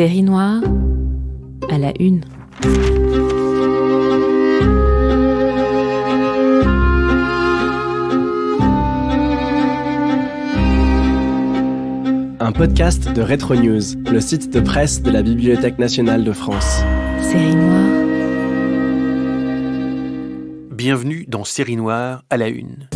Série noire à la une. Un podcast de Retro News, le site de presse de la Bibliothèque nationale de France. Série noire. Bienvenue dans Série noire à la une.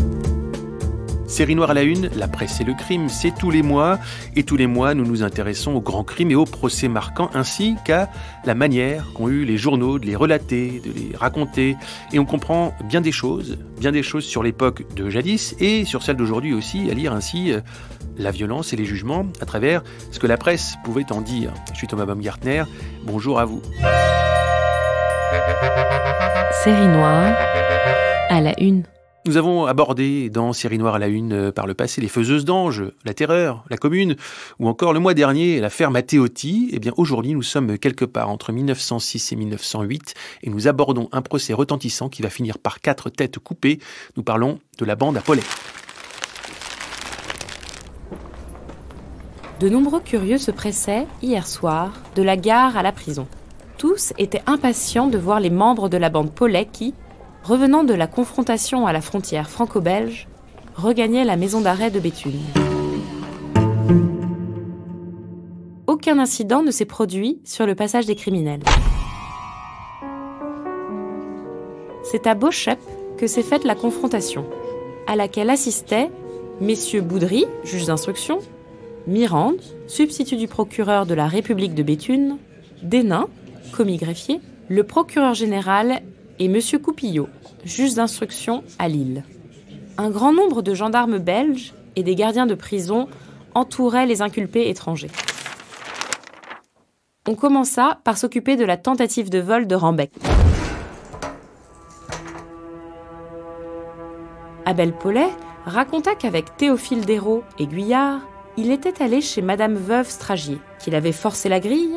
Série noire à la une, la presse et le crime, c'est tous les mois. Et tous les mois, nous nous intéressons aux grands crimes et aux procès marquants, ainsi qu'à la manière qu'ont eu les journaux de les relater, de les raconter. Et on comprend bien des choses, bien des choses sur l'époque de jadis et sur celle d'aujourd'hui aussi, à lire ainsi euh, la violence et les jugements à travers ce que la presse pouvait en dire. Je suis Thomas Baumgartner, bonjour à vous. Série noire à la une. Nous avons abordé dans Série Noire à la Une euh, par le passé les faiseuses d'anges, la terreur, la commune, ou encore le mois dernier l'affaire Matteotti. Eh bien aujourd'hui nous sommes quelque part entre 1906 et 1908 et nous abordons un procès retentissant qui va finir par quatre têtes coupées. Nous parlons de la bande à Paulet. De nombreux curieux se pressaient, hier soir, de la gare à la prison. Tous étaient impatients de voir les membres de la bande Paulet qui, revenant de la confrontation à la frontière franco-belge, regagnait la maison d'arrêt de Béthune. Aucun incident ne s'est produit sur le passage des criminels. C'est à Beauchep que s'est faite la confrontation, à laquelle assistaient messieurs Boudry, juge d'instruction, Mirande, substitut du procureur de la République de Béthune, Dénin, commis greffier, le procureur général et M. Coupillot, juge d'instruction à Lille. Un grand nombre de gendarmes belges et des gardiens de prison entouraient les inculpés étrangers. On commença par s'occuper de la tentative de vol de Rambeck. Abel Paulet raconta qu'avec Théophile Dérault et Guyard, il était allé chez Madame Veuve Stragier, qu'il avait forcé la grille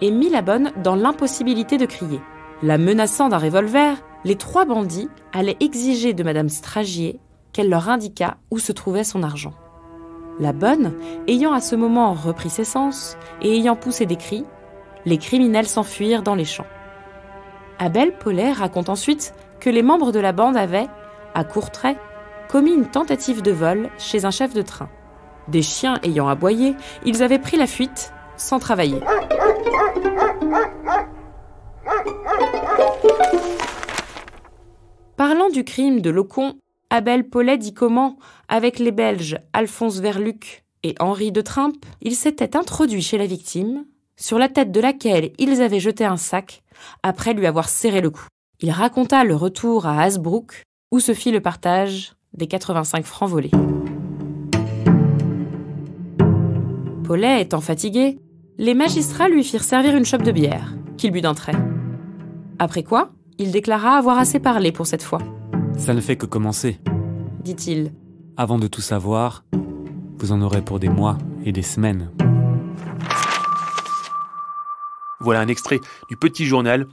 et mis la bonne dans l'impossibilité de crier. La menaçant d'un revolver, les trois bandits allaient exiger de Madame Stragier qu'elle leur indiquât où se trouvait son argent. La bonne, ayant à ce moment repris ses sens et ayant poussé des cris, les criminels s'enfuirent dans les champs. Abel Paulet raconte ensuite que les membres de la bande avaient, à court trait, commis une tentative de vol chez un chef de train. Des chiens ayant aboyé, ils avaient pris la fuite sans travailler. Parlant du crime de Locon, Abel Paulet dit comment, avec les Belges Alphonse Verluc et Henri de Trimpe, ils s'étaient introduits chez la victime, sur la tête de laquelle ils avaient jeté un sac, après lui avoir serré le cou. Il raconta le retour à Hasbrook, où se fit le partage des 85 francs volés. Paulet étant fatigué, les magistrats lui firent servir une chope de bière, qu'il but d'un après quoi, il déclara avoir assez parlé pour cette fois. Ça ne fait que commencer, dit-il. Avant de tout savoir, vous en aurez pour des mois et des semaines. Voilà un extrait du petit journal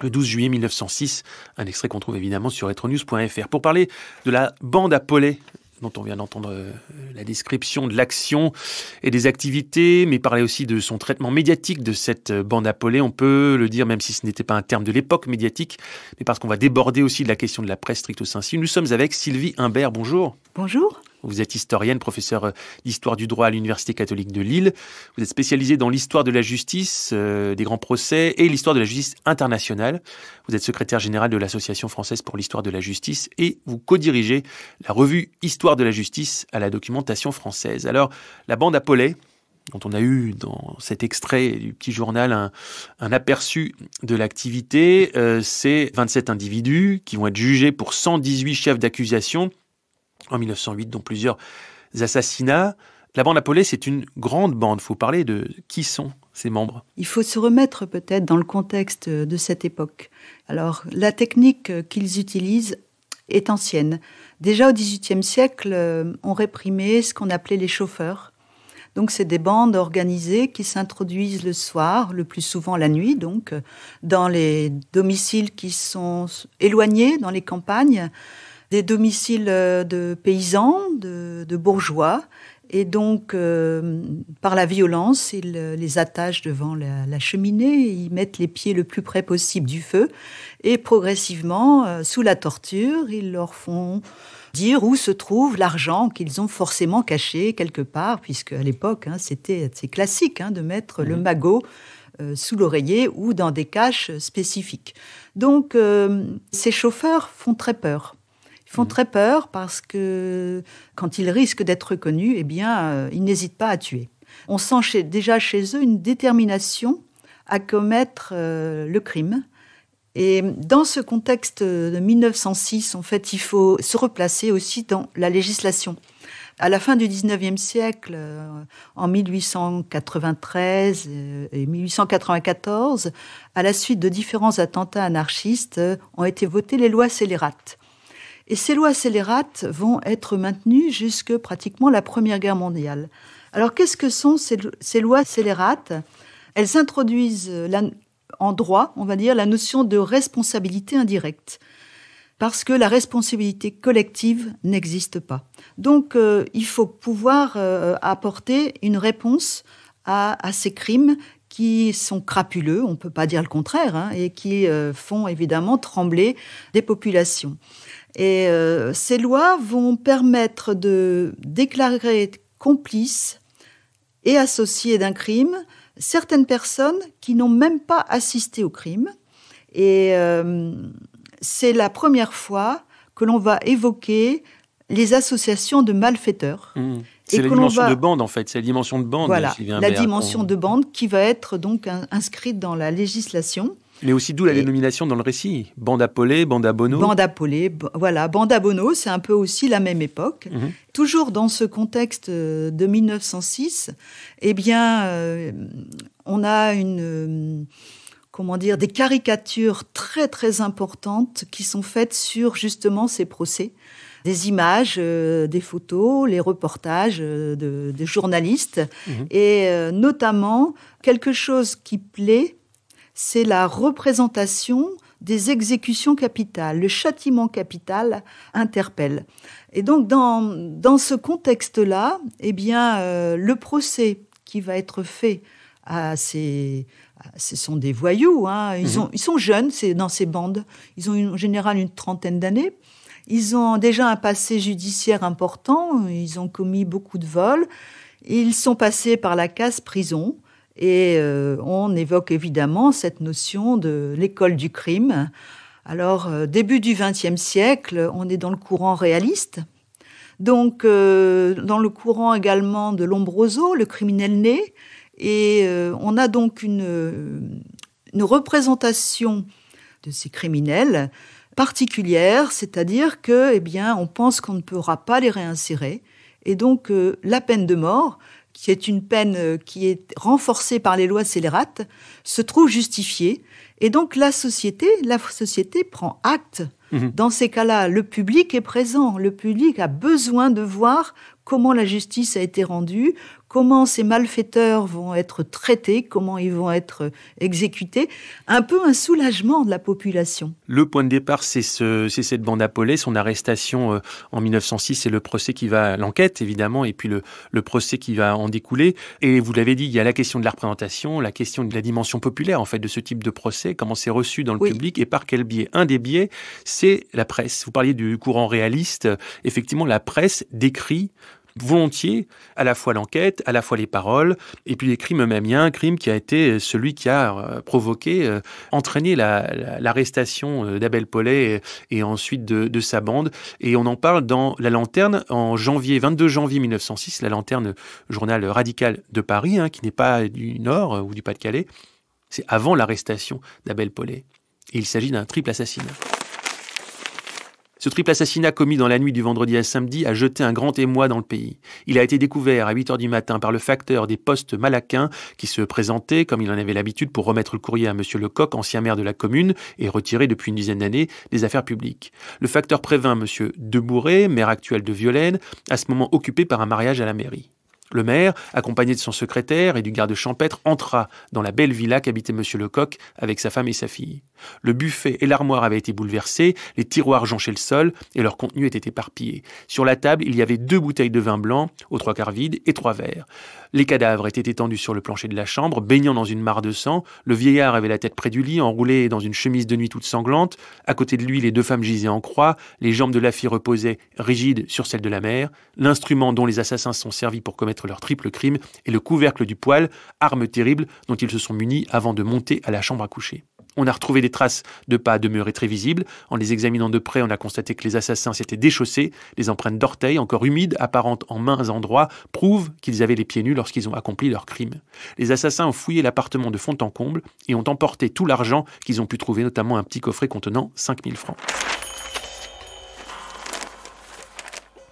le 12 juillet 1906, un extrait qu'on trouve évidemment sur etronews.fr. Pour parler de la bande à Paulet dont on vient d'entendre euh, la description de l'action et des activités, mais parler aussi de son traitement médiatique de cette euh, bande appelée. On peut le dire, même si ce n'était pas un terme de l'époque médiatique, mais parce qu'on va déborder aussi de la question de la presse stricto sensu. Nous sommes avec Sylvie Humbert, Bonjour. Bonjour. Vous êtes historienne, professeur euh, d'histoire du droit à l'Université catholique de Lille. Vous êtes spécialisée dans l'histoire de la justice, euh, des grands procès et l'histoire de la justice internationale. Vous êtes secrétaire général de l'Association française pour l'histoire de la justice et vous co-dirigez la revue Histoire de la justice à la documentation française. Alors, la bande à dont on a eu dans cet extrait du petit journal un, aperçu de l'activité, euh, c'est 27 individus qui vont être jugés pour 118 chefs d'accusation en 1908, dont plusieurs assassinats. La bande Napoléon, c'est une grande bande. Il Faut parler de qui sont ses membres. Il faut se remettre peut-être dans le contexte de cette époque. Alors, la technique qu'ils utilisent est ancienne. Déjà au XVIIIe siècle, euh, on réprimait ce qu'on appelait les chauffeurs. Donc, c'est des bandes organisées qui s'introduisent le soir, le plus souvent la nuit, donc, euh, dans les domiciles qui sont éloignés, dans les campagnes, des domiciles euh, de paysans, de, bourgeois, et donc, euh, par la violence, ils euh, les attachent devant la, cheminée, ils mettent les pieds le plus près possible du feu, et progressivement, sous la torture, ils leur font dire où se trouve l'argent qu'ils ont forcément caché quelque part, puisque à l'époque, hein, c'était classique hein, de mettre le mmh. magot sous l'oreiller ou dans des caches spécifiques. Donc, ces chauffeurs font très peur. Ils font mm. très peur parce que quand ils risquent d'être reconnus, eh bien, euh, ils n'hésitent pas à tuer. On sent déjà chez eux une détermination à commettre euh, le crime. Et dans ce contexte de 1906, en fait, il faut se replacer aussi dans la législation. À la fin du 19e siècle, euh, en 1893 et 1894, à la suite de différents attentats anarchistes, ont été votées les lois scélérates. Et ces lois scélérates vont être maintenues jusque pratiquement la Première Guerre mondiale. Alors qu'est-ce que sont ces, lois scélérates Elles introduisent en droit, on va dire, la notion de responsabilité indirecte parce que la responsabilité collective n'existe pas. Donc euh, il faut pouvoir euh, apporter une réponse à, ces crimes qui sont crapuleux, on ne peut pas dire le contraire, hein, et qui euh, font évidemment trembler des populations. Et euh, ces lois vont permettre de déclarer complices et associés d'un crime certaines personnes qui n'ont même pas assisté au crime. Et euh, c'est la première fois que l'on va évoquer les associations de malfaiteurs. Mmh. C'est la dimension de bande, en fait. C'est la dimension de bande. Voilà, la dimension de bande qui va être donc inscrite dans la législation. Mais aussi d'où la dénomination dans le récit Bande Polé, Banda Bono Banda Polé, voilà. Banda Bono, c'est un peu aussi la même époque. Mhm. Toujours dans ce contexte euh, de 1906, eh bien, euh, on a une. Euh, comment dire, des caricatures très très importantes qui sont faites sur justement ces procès. Des images, des photos, les reportages de, journalistes, mhm. et notamment quelque chose qui plaît, c'est la représentation des exécutions capitales. Le châtiment capital interpelle. Et donc, dans, ce contexte-là, eh bien, euh, le procès qui va être fait à ces, ce sont des voyous, hein. mhm. ils, sont jeunes dans ces bandes, ils ont en général une trentaine d'années, ils ont déjà un passé judiciaire important, ils ont commis beaucoup de vols, ils sont passés par la casse prison, et euh, on évoque évidemment cette notion de l'école du crime. Alors, euh, début du XXe siècle, on est dans le courant réaliste. Donc, euh, dans le courant également de Lombroso, le criminel né. Et on a donc une, représentation de ces criminels particulière, c'est-à-dire que, eh bien, on pense qu'on ne pourra pas les réinsérer. Et donc, la peine de mort qui est une peine euh, qui est renforcée par les lois scélérates, se trouve justifiée. Et donc la société, la société prend acte. Mmh Dans ces cas-là, le public est présent. Le public a besoin de voir comment la justice a été rendue, comment ces malfaiteurs vont être traités, comment ils vont être exécutés. Un peu un soulagement de la population. Le point de départ, c'est cette bande à son arrestation euh, en 1906 et le procès qui va, l'enquête évidemment, et puis le, procès qui va en découler. Et vous l'avez dit, il y a la question de la représentation, la question de la dimension populaire en fait de ce type de procès, comment c'est reçu dans le public et par quel biais. Un des biais, c'est la presse. Vous parliez du courant réaliste. Effectivement, la presse décrit volontiers à la fois l'enquête, à la fois les paroles, et puis les crimes eux-mêmes. Il y a un crime qui a été euh, celui qui a euh, provoqué, euh, entraîné l'arrestation d'Abel Paulet et, ensuite de, sa bande. Et on en parle dans La Lanterne en janvier, 22 janvier 1906, La Lanterne, journal radical de Paris, hein, qui n'est pas du Nord ou du Pas-de-Calais. C'est avant l'arrestation d'Abel Paulet. Et il s'agit d'un triple assassinat. Ce triple assassinat commis dans la nuit du vendredi à samedi a jeté un grand émoi dans le pays. Il a été découvert à 8 heures du matin par le facteur des postes malaquins qui se présentait, comme il en avait l'habitude, pour remettre le courrier à M. Lecoq, ancien maire de la commune et retiré depuis une dizaine d'années des affaires publiques. Le facteur prévint M. Debourré, maire actuel de Violaine, à ce moment occupé par un mariage à la mairie. Le maire, accompagné de son secrétaire et du garde champêtre, entra dans la belle villa qu'habitait M. Lecoq avec sa femme et sa fille. Le buffet et l'armoire avaient été bouleversés, les tiroirs jonchaient le sol et leur contenu était éparpillé. Sur la table, il y avait deux bouteilles de vin blanc, aux trois quarts vides, et trois verres. Les cadavres étaient étendus sur le plancher de la chambre, baignant dans une mare de sang. Le vieillard avait la tête près du lit, enroulé dans une chemise de nuit toute sanglante. À côté de lui, les deux femmes gisaient en croix. Les jambes de la fille reposaient, rigides, sur celles de la mère. L'instrument dont les assassins se sont servis pour commettre leur triple crime et le couvercle du poêle, arme terrible dont ils se sont munis avant de monter à la chambre à coucher. On a retrouvé des traces de pas demeurées très visibles. En les examinant de près, on a constaté que les assassins s'étaient déchaussés. Les empreintes d'orteils, encore humides, apparentes en mains endroits, prouvent qu'ils avaient les pieds nus lorsqu'ils ont accompli leur crime. Les assassins ont fouillé l'appartement de fond en comble et ont emporté tout l'argent qu'ils ont pu trouver, notamment un petit coffret contenant 5000 francs.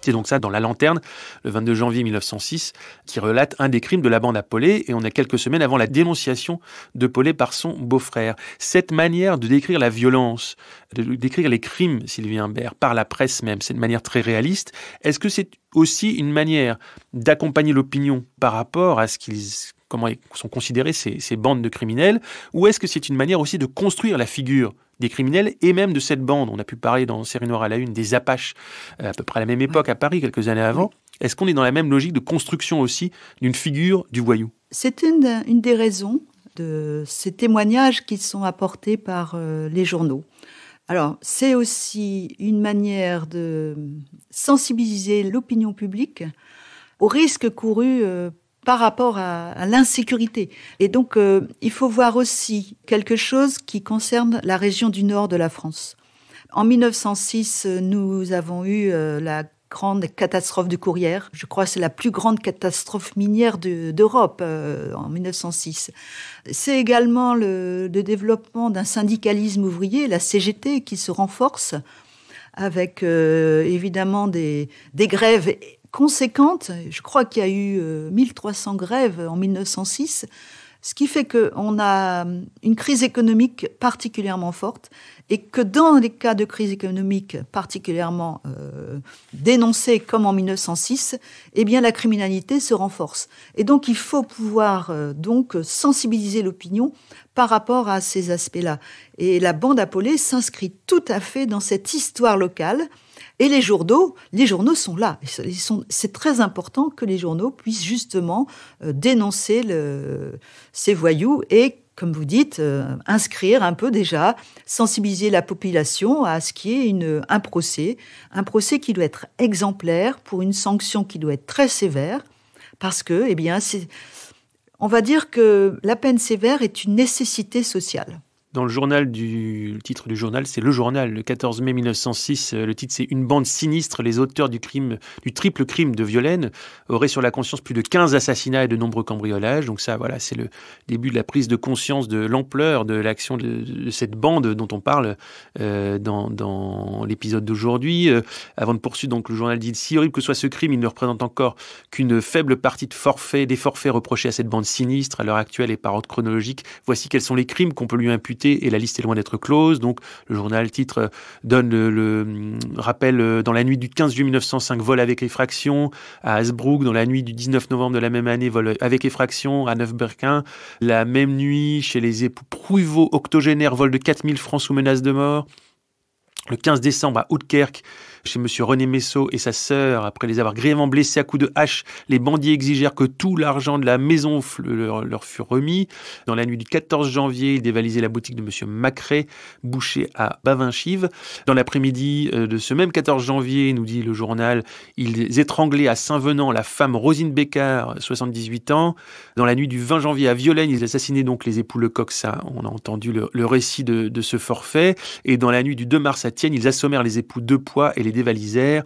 C'est donc ça dans La Lanterne, le 22 janvier 1906, qui relate un des crimes de la bande à Paulet, et on est quelques semaines avant la dénonciation de Paulet par son beau-frère. Cette manière de décrire la violence, de décrire les crimes, Sylvie Humbert par la presse même, c'est une manière très réaliste. Est-ce que c'est aussi une manière d'accompagner l'opinion par rapport à ce qu'ils comment sont considérées ces, bandes de criminels, ou est-ce que c'est une manière aussi de construire la figure des criminels et même de cette bande On a pu parler dans Série Noire à la Une des Apaches, euh, à peu près à la même époque à Paris, quelques années avant. Est-ce qu'on est dans la même logique de construction aussi d'une figure du voyou C'est une, des raisons de ces témoignages qui sont apportés par euh, les journaux. Alors, c'est aussi une manière de sensibiliser l'opinion publique au risque couru euh, par rapport à, l'insécurité. Et donc, euh, il faut voir aussi quelque chose qui concerne la région du nord de la France. En 1906, euh, nous avons eu euh, la grande catastrophe de Courrières. Je crois que c'est la plus grande catastrophe minière d'Europe en 1906. C'est également le, développement d'un syndicalisme ouvrier, la CGT, qui se renforce avec évidemment des, des grèves conséquente. Je crois qu'il y a eu 1300 euh, grèves en 1906, ce qui fait qu'on a une crise économique particulièrement forte et que dans les cas de crise économique particulièrement euh, dénoncés comme en 1906, eh bien la criminalité se renforce. Et donc il faut pouvoir euh, donc sensibiliser l'opinion par rapport à ces aspects-là. Et la bande appelée s'inscrit tout à fait dans cette histoire locale et les journaux, les journaux sont là. c'est très important que les journaux puissent justement euh, dénoncer le, ces voyous et comme vous dites, euh, inscrire un peu déjà, sensibiliser la population à ce qui est une, un procès, un procès qui doit être exemplaire pour une sanction qui doit être très sévère, parce que, eh bien, on va dire que la peine sévère est une nécessité sociale. Dans le journal du titre du journal, c'est le journal. Le 14 mai 1906, euh, le titre c'est une bande sinistre. Les auteurs du crime, du triple crime de Violaine auraient sur la conscience plus de 15 assassinats et de nombreux cambriolages. Donc ça, voilà, c'est le début de la prise de conscience de l'ampleur de l'action de, cette bande dont on parle euh, dans, l'épisode d'aujourd'hui. Euh, avant de poursuivre, donc le journal dit si horrible que soit ce crime, il ne représente encore qu'une faible partie de forfaits, des forfaits reprochés à cette bande sinistre à l'heure actuelle et par ordre chronologique. Voici quels sont les crimes qu'on peut lui imputer et la liste est loin d'être close. Donc, le journal titre euh, donne le, mm, rappel euh, dans la nuit du 15 juillet 1905, vol avec effraction à Hasbrook. Dans la nuit du 19 novembre de la même année, vol euh, avec effraction à Neuf-Berquin. La même nuit, chez les époux Prouveau, octogénaire, vol de 4000 francs sous menace de mort. Le 15 décembre à Oudkerk, chez M. René Messot et sa sœur, après les avoir grièvement blessés à coups de hache, les bandits exigèrent que tout l'argent de la maison leur, fût remis. Dans la nuit du 14 janvier, ils dévalisaient la boutique de M. Macré, boucher à Bavinchive. Dans l'après-midi euh, de ce même 14 janvier, nous dit le journal, ils étranglaient à Saint-Venant la femme Rosine Bécard, 78 ans. Dans la nuit du 20 janvier à Violaine, ils assassinaient donc les époux Lecoq, ça on a entendu le, récit de, ce forfait. Et dans la nuit du 2 mars à Tienne, ils assommèrent les époux Depois et les dévalisèrent.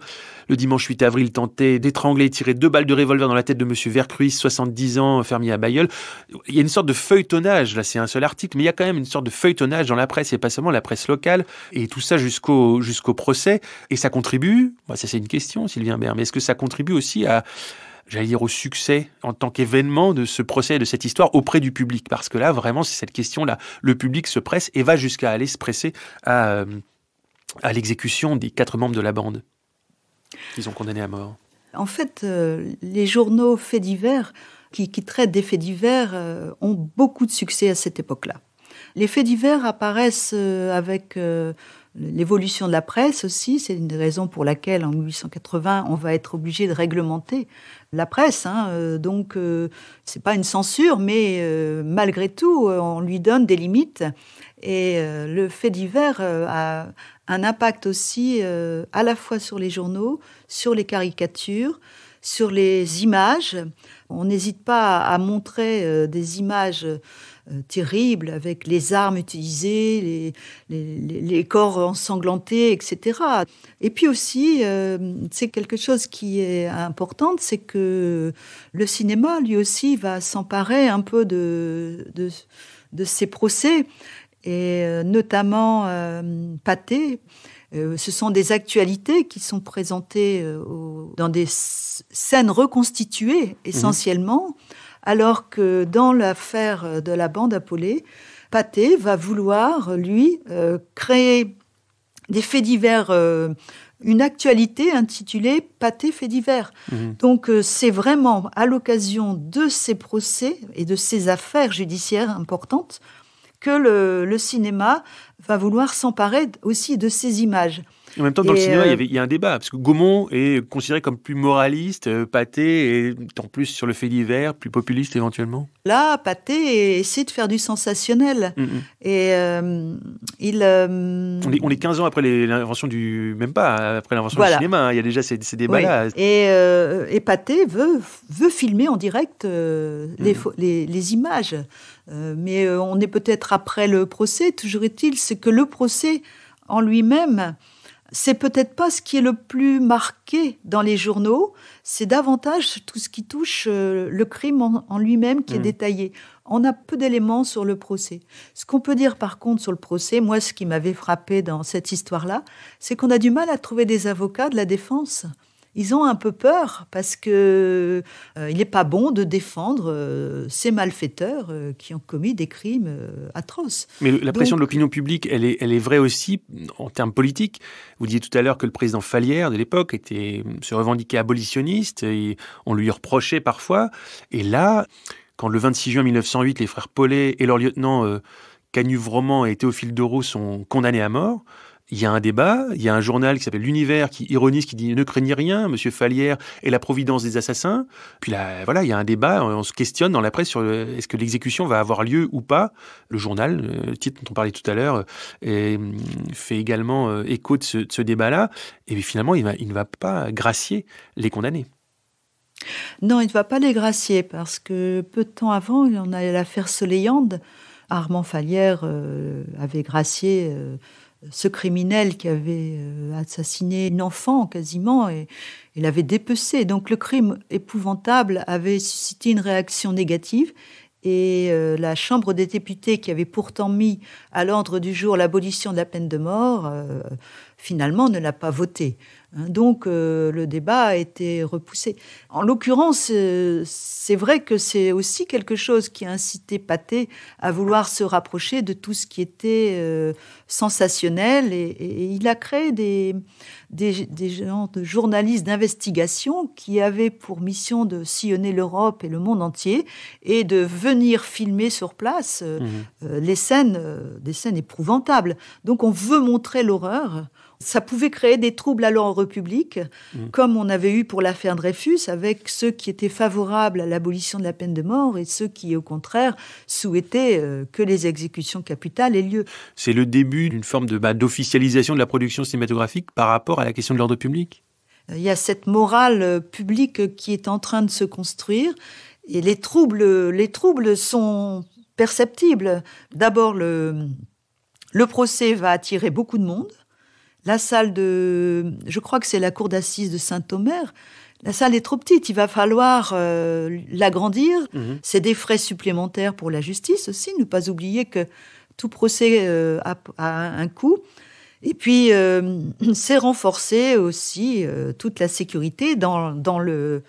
Le dimanche 8 avril, tentait d'étrangler et tirer deux balles de revolver dans la tête de M. Vercruis, 70 ans, fermier à Bayeul. Il y a une sorte de feuilletonnage, là c'est un seul article, mais il y a quand même une sorte de feuilletonnage dans la presse, et pas seulement la presse locale, et tout ça jusqu'au jusqu'au procès. Et ça contribue, bah, ça c'est une question, Sylvain Bert, mais est-ce que ça contribue aussi à j'allais dire, au succès en tant qu'événement de ce procès, de cette histoire auprès du public Parce que là, vraiment, c'est cette question-là. Le public se presse et va jusqu'à aller se presser à euh, à l'exécution des quatre membres de la bande qu'ils ont condamnés à mort En fait, euh, les journaux faits divers qui, traitent des faits divers euh, ont beaucoup de succès à cette époque-là. Les faits divers apparaissent euh, avec l'évolution de la presse aussi. C'est une des raisons pour laquelle en 1880 on va être obligé de réglementer la presse. Hein. donc c'est pas une censure, mais malgré tout on lui donne des limites. Et le fait divers a, un impact aussi euh, à la fois sur les journaux, sur les caricatures, sur les images. On n'hésite pas à montrer euh, des images euh, terribles avec les armes utilisées, les, corps ensanglantés, etc. Et puis aussi, c'est quelque chose qui est important, c'est que le cinéma, lui aussi, va s'emparer un peu de ces procès et euh, notamment euh, Pâté. Euh, ce sont des actualités qui sont présentées dans des scènes reconstituées mhm. essentiellement, alors que dans l'affaire de la bande appelée, Pâté va vouloir, lui, créer des faits divers, une actualité intitulée Pâté faits divers. Mhm. Donc c'est vraiment à l'occasion de ces procès et de ces affaires judiciaires importantes, que le, cinéma va vouloir s'emparer aussi de ces images. En même temps, dans le cinéma, euh, il y, a un débat, parce que Gaumont est considéré comme plus moraliste, euh, Pâté est en plus sur le fait divers, plus populiste éventuellement. Là, Pâté essaie de faire du sensationnel. Mm, mm. Et euh, il. On, est, 15 ans après l'invention du. Même pas, après l'invention du cinéma, hein. il y a déjà ces, ces là Et, et, Pâté veut, veut filmer en direct mm. les, images. mais on est peut-être après le procès. Toujours est-il, c'est que le procès en lui-même c'est peut-être pas ce qui est le plus marqué dans les journaux, c'est davantage tout ce qui touche euh, le crime en, lui-même qui est mm. détaillé. On a peu d'éléments sur le procès. Ce qu'on peut dire par contre sur le procès, moi ce qui m'avait frappé dans cette histoire-là, c'est qu'on a du mal à trouver des avocats de la défense ils ont un peu peur parce que euh, il n'est pas bon de défendre euh, ces malfaiteurs euh, qui ont commis des crimes atroces. Mais la pression de l'opinion publique, elle est, vraie aussi en termes politiques. Vous disiez tout à l'heure que le président Falière de l'époque était se revendiquait abolitionniste et on lui reprochait parfois. Et là, quand le 26 juin 1908, les frères Paulet et leur lieutenant Canuvroman et Théophile Doreau sont condamnés à mort, il y a un débat, il y a un journal qui s'appelle L'Univers qui ironise, qui dit ne craignez rien, Monsieur Fallière est la providence des assassins. Puis là, voilà, il y a un débat, on se questionne dans la presse sur euh, est-ce que l'exécution va avoir lieu ou pas. Le journal, euh, le titre dont on parlait tout à l'heure, euh, mm, fait également écho de ce, débat-là. Et finalement, il, ne va pas gracier les condamnés. Non, il ne va pas les gracier parce que peu de temps avant, on a l'affaire Soléande. Armand fallière avait gracié ce criminel qui avait euh, assassiné un enfant quasiment et il avait dépecé. Donc le crime épouvantable avait suscité une réaction négative et euh, la Chambre des députés qui avait pourtant mis à l'ordre du jour l'abolition de la peine de mort, euh, finalement ne l'a pas votée. Hein, donc euh, le débat a été repoussé. En l'occurrence, euh, c'est vrai que c'est aussi quelque chose qui a incité Pathé à vouloir se rapprocher de tout ce qui était euh, sensationnel et, il a créé des, gens de journalistes d'investigation qui avaient pour mission de sillonner l'Europe et le monde entier et de venir filmer sur place mmh les scènes, des scènes éprouvantables. Donc on veut montrer l'horreur ça pouvait créer des troubles alors en République, mm. comme on avait eu pour l'affaire Dreyfus, avec ceux qui étaient favorables à l'abolition de la peine de mort et ceux qui, au contraire, souhaitaient euh, que les exécutions capitales aient lieu. C'est le début d'une forme de, bah, d'officialisation de la production cinématographique par rapport à la question de l'ordre public euh, Il y a cette morale euh, publique qui est en train de se construire. Et les troubles, les troubles sont perceptibles. D'abord, le, le procès va attirer beaucoup de monde. La salle de, je crois que c'est la cour d'assises de Saint-Omer. La salle est trop petite, il va falloir euh, l'agrandir. Mhm. C'est des frais supplémentaires pour la justice aussi. Ne pas oublier que tout procès euh, a, un coût. Et puis, euh, c'est renforcer aussi toute la sécurité dans, le,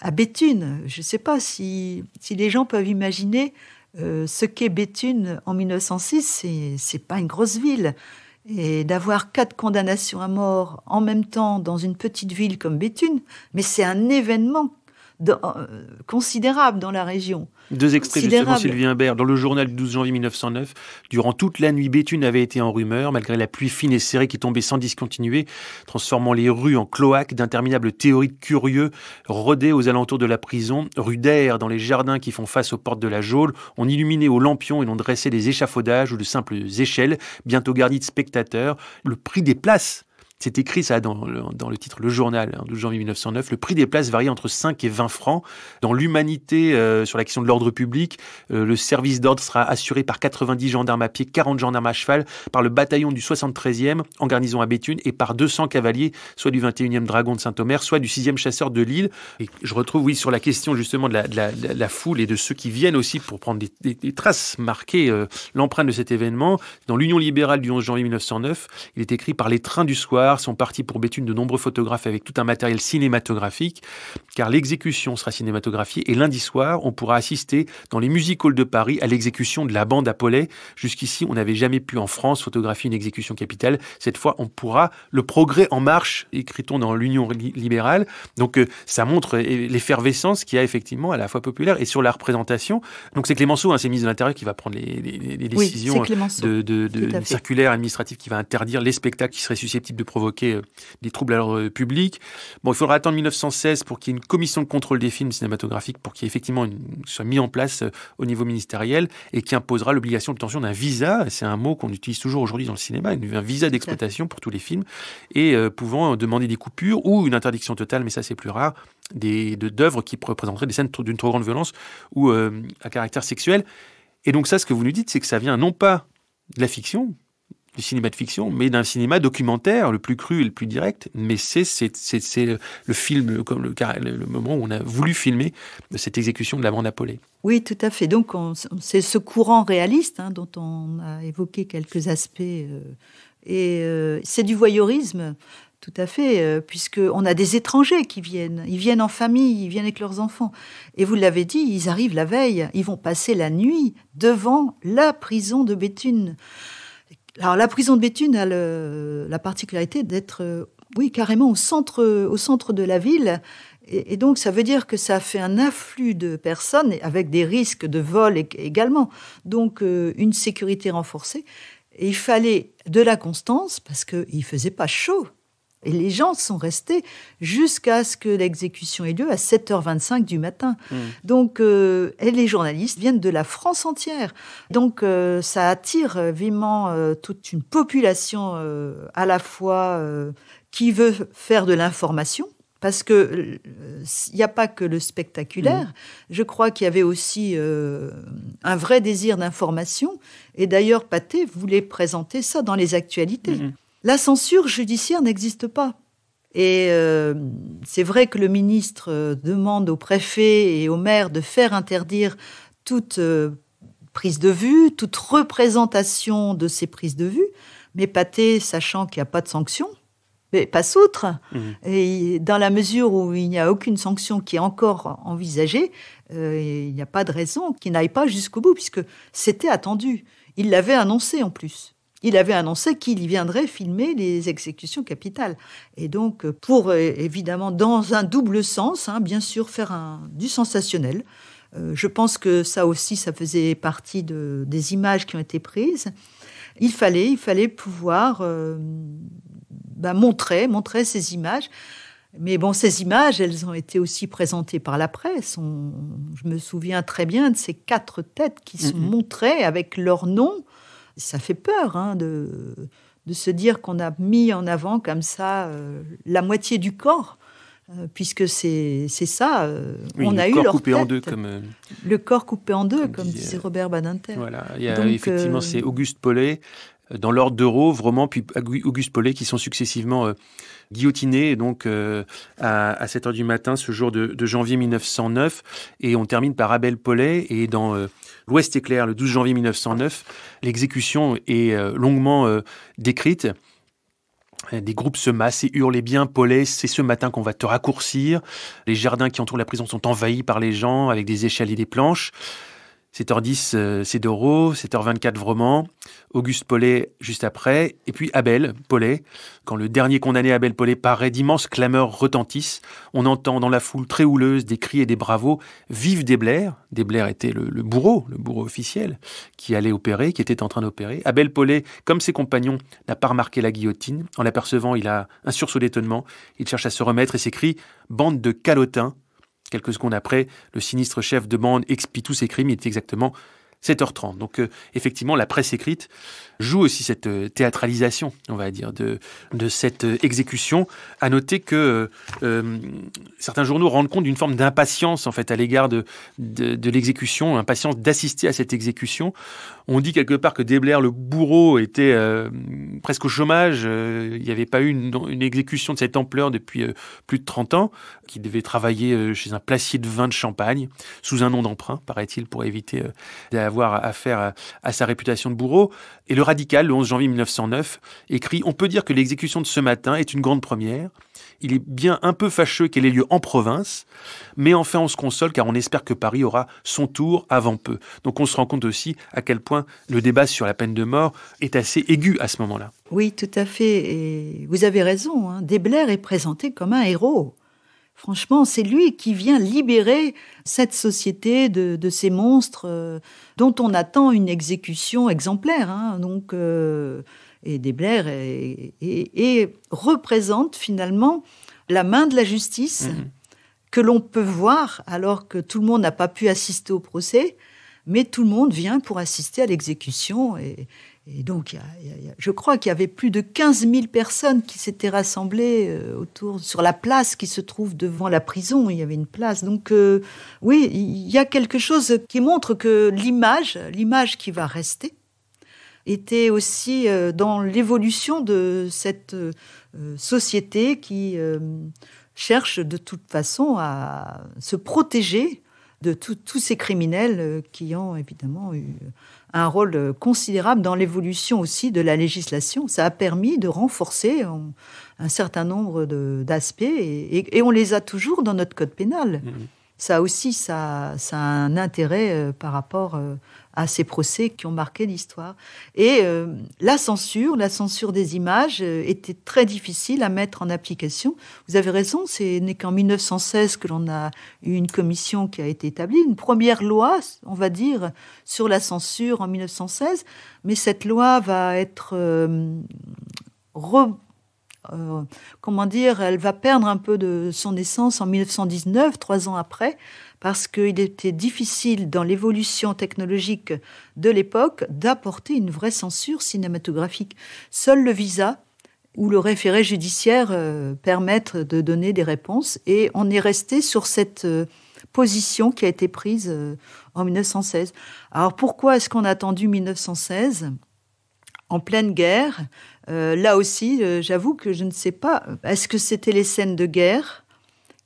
à Béthune. Je ne sais pas si, les gens peuvent imaginer ce qu'est Béthune en 1906. ce c'est pas une grosse ville. Et d'avoir quatre condamnations à mort en même temps dans une petite ville comme Béthune, mais c'est un événement euh, considérable dans la région. Deux extraits justement, Dans le journal du 12 janvier 1909, durant toute la nuit, Béthune avait été en rumeur, malgré la pluie fine et serrée qui tombait sans discontinuer, transformant les rues en cloaques d'interminables théories curieux rodées aux alentours de la prison, rue d'air dans les jardins qui font face aux portes de la geôle. On illuminait aux lampions et l'on dressait des échafaudages ou de simples échelles, bientôt garnis de spectateurs. Le prix des places c'est écrit ça dans le, titre Le Journal, 12 hein, janvier 1909. Le prix des places varie entre 5 et 20 francs. Dans l'humanité, euh, sur la question de l'ordre public, euh, le service d'ordre sera assuré par 90 gendarmes à pied, 40 gendarmes à cheval, par le bataillon du 73e en garnison à Béthune et par 200 cavaliers, soit du 21e dragon de Saint-Omer, soit du 6e chasseur de Lille. Et je retrouve, oui, sur la question justement de la, foule et de ceux qui viennent aussi pour prendre des, traces marquées, euh, l'empreinte de cet événement. Dans l'Union libérale du 11 janvier 1909, il est écrit par les trains du soir, sont partis pour Béthune de nombreux photographes avec tout un matériel cinématographique, car l'exécution sera cinématographiée et lundi soir, on pourra assister dans les music halls de Paris à l'exécution de la bande à Jusqu'ici, on n'avait jamais pu en France photographier une exécution capitale. Cette fois, on pourra. Le progrès en marche, écrit-on dans l'Union libérale. Donc, euh, ça montre euh, l'effervescence qu'il y a effectivement à la fois populaire et sur la représentation. Donc, c'est Clémenceau, hein, c'est le ministre de l'Intérieur qui va prendre les, décisions euh, de, circulaire administrative qui va interdire les spectacles qui seraient susceptibles de provoquer euh, des troubles à l'ordre public. Bon, il faudra attendre 1916 pour qu'il y ait une commission de contrôle des films cinématographiques, pour qu'il effectivement soit mis en place euh, au niveau ministériel et qui imposera l'obligation d'obtention d'un visa. C'est un mot qu'on utilise toujours aujourd'hui dans le cinéma, un visa d'exploitation pour tous les films et euh, pouvant demander des coupures ou une interdiction totale, mais ça c'est plus rare, des d'œuvres qui représenteraient des scènes d'une trop grande violence ou à caractère sexuel. Et donc ça, ce que vous nous dites, c'est que ça vient non pas de la fiction, du cinéma de fiction, mais d'un cinéma documentaire, le plus cru et le plus direct. Mais c'est le film, comme le, le, moment où on a voulu filmer cette exécution de la bande Oui, tout à fait. Donc, c'est ce courant réaliste hein, dont on a évoqué quelques aspects. Euh, et euh, c'est du voyeurisme. Tout à fait, euh, puisque on a des étrangers qui viennent. Ils viennent en famille, ils viennent avec leurs enfants. Et vous l'avez dit, ils arrivent la veille, ils vont passer la nuit devant la prison de Béthune. Alors la prison de Béthune a la particularité d'être, euh, oui, carrément au centre, au centre de la ville. Et, donc ça veut dire que ça a fait un afflux de personnes avec des risques de vol également. Donc euh, une sécurité renforcée. Et il fallait de la constance parce qu'il ne faisait pas chaud. Et les gens sont restés jusqu'à ce que l'exécution ait lieu à 7h25 du matin. Hmm. Donc, euh, et les journalistes viennent de la France entière. Donc, euh, ça attire vivement euh, toute une population à la fois qui veut faire de l'information, parce que il n'y a pas que le spectaculaire. Hmm. Je crois qu'il y avait aussi un vrai désir d'information. Et d'ailleurs, Pathé voulait présenter ça dans les actualités. Hmm. La censure judiciaire n'existe pas. Et euh, c'est vrai que le ministre euh, demande au préfet et au maire de faire interdire toute euh, prise de vue, toute représentation de ces prises de vue, mais Pâté, sachant qu'il n'y a pas de sanction, mais pas outre. Mmh. Et dans la mesure où il n'y a aucune sanction qui est encore envisagée, il n'y a pas de raison qu'il n'aille pas jusqu'au bout, puisque c'était attendu. Il l'avait annoncé en plus il avait annoncé qu'il y viendrait filmer les exécutions capitales. Et donc, euh, pour euh, évidemment, dans un double sens, hein, bien sûr, faire un, du sensationnel. Euh, je pense que ça aussi, ça faisait partie des images qui ont été prises. Il fallait, il fallait pouvoir bah, montrer, montrer ces images. Mais bon, ces images, elles ont été aussi présentées par la presse. je me souviens très bien de ces quatre têtes qui se montraient avec leurs noms ça fait peur hein, de, de se dire qu'on a mis en avant comme ça euh, la moitié du corps, euh, puisque c'est ça. Euh, on a eu leur en deux, comme le corps coupé en deux, comme, disait, Robert Badinter. Voilà, effectivement c'est Auguste Paulet dans l'ordre de Roman puis Auguste Paulet, qui sont successivement euh, guillotinés donc euh, à, 7 heures du matin ce jour de, janvier 1909. Et on termine par Abel Paulet. Et dans euh, L'Ouest éclair, le 12 janvier 1909, l'exécution est longuement décrite. Des groupes se massent et hurlent eh bien, Paulet, c'est ce matin qu'on va te raccourcir. Les jardins qui entourent la prison sont envahis par les gens avec des échelles et des planches. 7h10, euh, Cédoro, 7h24, vraiment Auguste Paulet juste après, et puis Abel Paulet. Quand le dernier condamné Abel Paulet paraît, d'immenses clameurs retentissent. On entend dans la foule très houleuse des cris et des bravos. Vive Des Desblair était le, le bourreau, le bourreau officiel, qui allait opérer, qui était en train d'opérer. Abel Paulet, comme ses compagnons, n'a pas remarqué la guillotine. En l'apercevant, il a un sursaut d'étonnement. Il cherche à se remettre et s'écrit « Bande de calotins !» Quelques secondes après, le sinistre chef demande, expie tous ses crimes, il est exactement 7h30. Donc euh, effectivement, la presse écrite joue aussi cette euh, théâtralisation, on va dire, de, de cette euh, exécution. À noter que euh, certains journaux rendent compte d'une forme d'impatience en fait à l'égard de, de, l'exécution, impatience d'assister à cette exécution. On dit quelque part que Debler, le bourreau, était presque au chômage. il n'y avait pas eu une, exécution de cette ampleur depuis plus de 30 ans, qui devait travailler chez un placier de vin de Champagne, sous un nom d'emprunt, paraît-il, pour éviter d'avoir affaire à, sa réputation de bourreau. Et le radical le 11 janvier 1909, écrit On peut dire que l'exécution de ce matin est une grande première. Il est bien un peu fâcheux qu'elle ait lieu en province, mais enfin on se console car on espère que Paris aura son tour avant peu. Donc on se rend compte aussi à quel point le débat sur la peine de mort est assez aigu à ce moment-là. Oui, tout à fait. Et vous avez raison. Hein. Blair est présenté comme un héros. Franchement, c'est lui qui vient libérer cette société de, ces monstres euh, dont on attend une exécution exemplaire. Hein. donc, euh, et des et, et, représente finalement la main de la justice mhm. que l'on peut voir alors que tout le monde n'a pas pu assister au procès, mais tout le monde vient pour assister à l'exécution et, et donc, je crois qu'il y avait plus de 15 000 personnes qui s'étaient rassemblées euh, autour, sur la place qui se trouve devant la prison. Il y avait une place. Donc, euh, oui, il y a quelque chose qui montre que l'image, l'image qui va rester, était aussi euh, dans l'évolution de cette société qui cherche de toute façon à se protéger de tous ces criminels qui ont évidemment eu un rôle euh, considérable dans l'évolution aussi de la législation. Ça a permis de renforcer euh, un certain nombre d'aspects et, on les a toujours dans notre code pénal. Mmh ça aussi, ça, a un intérêt euh, par rapport euh, à ces procès qui ont marqué l'histoire. Et euh, la censure, la censure des images était très difficile à mettre en application. Vous avez raison, ce n'est qu'en 1916 que l'on a eu une commission qui a été établie, une première loi, on va dire, sur la censure en 1916. Mais cette loi va être euh, comment dire, elle va perdre un peu de son essence en 1919, trois ans après, parce qu'il était difficile dans l'évolution technologique de l'époque d'apporter une vraie censure cinématographique. Seul le visa ou le référé judiciaire euh, permettent de donner des réponses et on est resté sur cette euh, position qui a été prise en 1916. Alors pourquoi est-ce qu'on a attendu 1916 en pleine guerre euh, là aussi, euh, j'avoue que je ne sais pas. Est-ce que c'était les scènes de guerre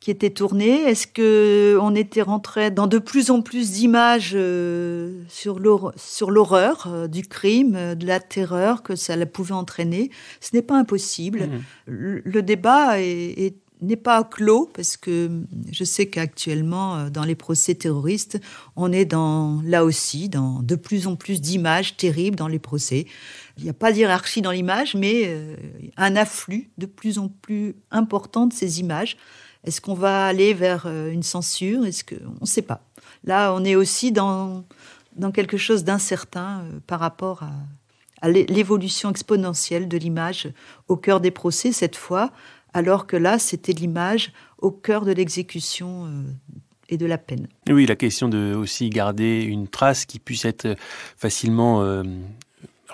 qui étaient tournées Est-ce que on était rentré dans de plus en plus d'images euh, sur l'horreur du crime, de la terreur que ça pouvait entraîner Ce n'est pas impossible. Mmh. Le, débat est n'est pas clos parce que je sais qu'actuellement, euh, dans les procès terroristes, on est dans, là aussi, dans de plus en plus d'images terribles dans les procès. Il n'y a pas d'hierarchie dans l'image, mais euh, un afflux de plus en plus important de ces images. Est-ce qu'on va aller vers euh, une censure Est-ce que on ne sait pas. Là, on est aussi dans dans quelque chose d'incertain par rapport à l'évolution exponentielle de l'image au cœur des procès cette fois alors que là, c'était l'image au cœur de l'exécution euh, et de la peine. Oui, la question de aussi garder une trace qui puisse être euh, facilement euh,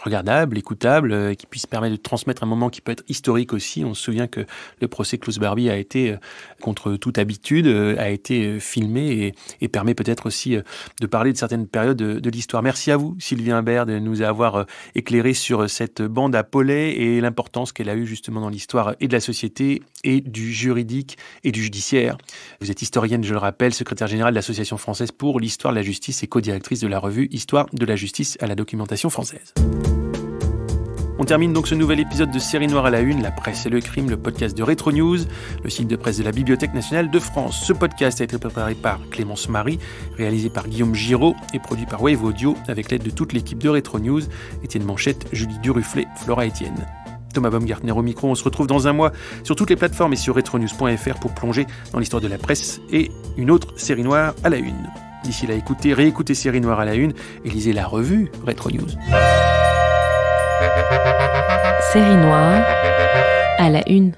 regardable, écoutable, euh, qui puisse permettre de transmettre un moment qui peut être historique aussi. On se souvient que le procès Klaus Barbie a été, euh, contre toute habitude, euh, a été filmé et, permet peut-être aussi de parler de certaines périodes de, l'histoire. Merci à vous, Sylvie Imbert, de nous avoir éclairé sur cette bande à Paulet et l'importance qu'elle a eue justement dans l'histoire et de la société et du juridique et du judiciaire. Vous êtes historienne, je le rappelle, secrétaire générale de l'Association française pour l'histoire de la justice et co-directrice de la revue Histoire de la justice à la documentation française. On termine donc ce nouvel épisode de Série Noire à la Une, la presse et le crime, le podcast de Retro News, le site de presse de la Bibliothèque nationale de France. Ce podcast a été préparé par Clémence Marie, réalisé par Guillaume Giraud et produit par Wave Audio avec l'aide de toute l'équipe de Retro News, Étienne Manchette, Julie Durufflet, Flora Etienne. Thomas Baumgartner au micro. On se retrouve dans un mois sur toutes les plateformes et sur retronews.fr pour plonger dans l'histoire de la presse et une autre série noire à la une. D'ici là, écoutez, réécoutez Série Noire à la une et lisez la revue Retro News. Série noire à la une.